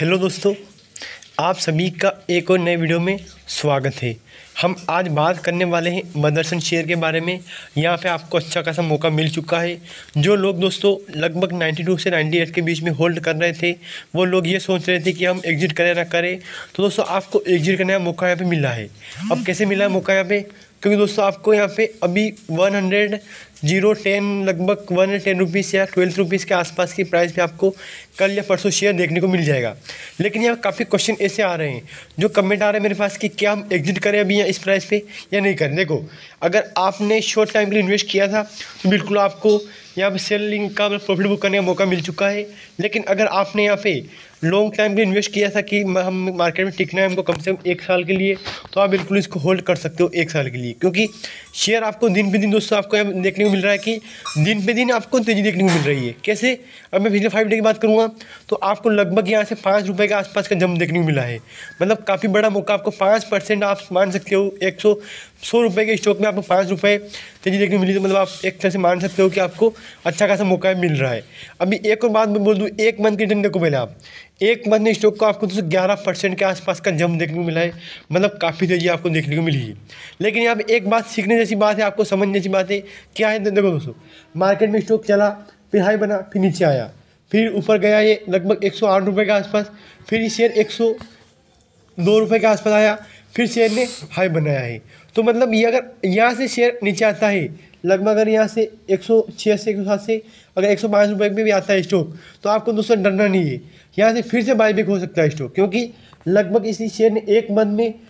hello दोस्तों आप सभी का एक और नए वीडियो में स्वागत है हम आज बात करने वाले हैं मदरसन शेयर के बारे में यहाँ पे आपको अच्छा खासा मौका मिल चुका है जो लोग दोस्तों लगभग 92 से 98 के बीच में होल्ड कर रहे थे वो लोग ये सोच रहे थे कि हम एग्जिट करें ना करें तो दोस्तों आपको एग्जिट करने का मौका यहाँ पर मिला है अब कैसे मिला है मौका यहाँ पर क्योंकि दोस्तों आपको यहाँ पे अभी वन हंड्रेड जीरो टेन लगभग वन हंड्रेड टेन रुपीज़ या ट्वेल्थ रुपीज़ के आसपास की प्राइस भी आपको कल या परसों शेयर देखने को मिल जाएगा लेकिन यहाँ काफ़ी क्वेश्चन ऐसे आ रहे हैं जो कमेंट आ रहे हैं मेरे पास कि क्या हम एग्जिट करें अभी यहाँ इस प्राइस पे या नहीं करें देखो अगर आपने शॉर्ट टाइम के लिए इन्वेस्ट किया था तो बिल्कुल आपको यहाँ पर सेलिंग का प्रॉफिट बुक करने का मौका मिल चुका है लेकिन अगर आपने यहाँ पे लॉन्ग टाइम के इन्वेस्ट किया था कि हम मार्केट में टिकना है हमको कम से कम एक साल के लिए तो आप बिल्कुल इसको होल्ड कर सकते हो एक साल के लिए क्योंकि शेयर आपको दिन पे दिन दोस्तों आपको देखने को मिल रहा है कि दिन पे दिन आपको तेज़ी देखने को मिल रही है कैसे अब मैं पिछले फाइव डे की बात करूँगा तो आपको लगभग यहाँ से पाँच रुपये के आसपास का जम देखने को मिला है मतलब काफ़ी बड़ा मौका आपको पाँच परसेंट आप मान सकते हो एक सौ सौ रुपये के स्टॉक में आपको पाँच रुपये तेज़ी देखने को मिली तो मतलब आप एक तरह से मान सकते हो कि आपको अच्छा खासा मौका मिल रहा है अभी एक और बात मैं बोल दूँ एक मंथ के रिटर्न देखो पहले आप एक मंथ स्टॉक को आपको दोस्तों ग्यारह परसेंट के आसपास का जम देखने को मिला है मतलब काफ़ी तेज़ी आपको देखने को मिली है लेकिन यहाँ पे एक बात सीखने जैसी बात है आपको समझने जैसी बात है क्या है देखो दोस्तों मार्केट में स्टॉक चला फिर हाई बना फिर नीचे आया फिर ऊपर गया ये लगभग एक सौ आठ रुपये के आसपास फिर ये शेयर एक सौ दो रुपये के आसपास आया फिर शेयर ने हाई बनाया है तो मतलब ये अगर यहाँ से शेयर नीचे आता है लगभग अगर यहाँ से एक सौ छियासी से एक सौ सात से अगर एक सौ पाँच रुपये में भी आता है स्टॉक तो आपको दूसरा डरना नहीं है यहाँ से फिर से बाईबेक हो सकता है स्टॉक क्योंकि लगभग इसी शेयर ने एक मंथ में